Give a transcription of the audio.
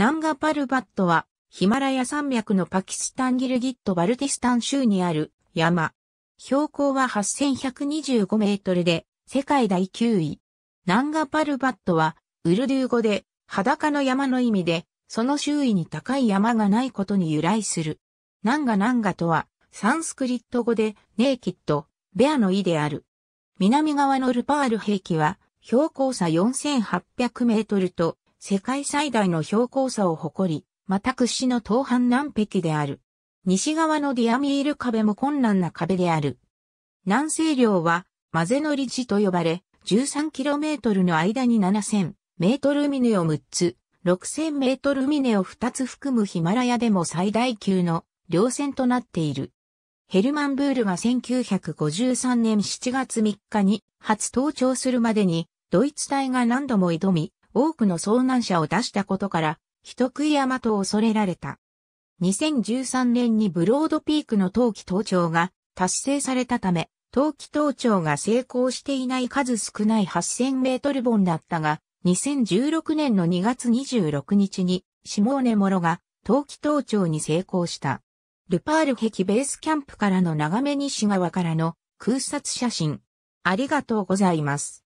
ナンガパルバットは、ヒマラヤ山脈のパキスタンギルギットバルティスタン州にある山。標高は8125メートルで、世界第9位。ナンガパルバットは、ウルドゥー語で、裸の山の意味で、その周囲に高い山がないことに由来する。ナンガナンガとは、サンスクリット語で、ネーキッド、ベアの意である。南側のルパール兵器は、標高差4800メートルと世界最大の標高差を誇り、また屈指の東半南壁である。西側のディアミール壁も困難な壁である。南西領は、マゼノリジと呼ばれ、13km の間に 7000m 峰を6つ、6000m 峰を2つ含むヒマラヤでも最大級の稜線となっている。ヘルマン・ブールが1953年7月3日に初登頂するまでに、ドイツ隊が何度も挑み、多くの遭難者を出したことから、人食い山と恐れられた。2013年にブロードピークの冬季登頂が達成されたため、冬季登頂が成功していない数少ない8000メートル本だったが、2016年の2月26日に、シモーネ・モロが冬季登頂に成功した。ルパール壁ベースキャンプからの眺め西側からの空撮写真。ありがとうございます。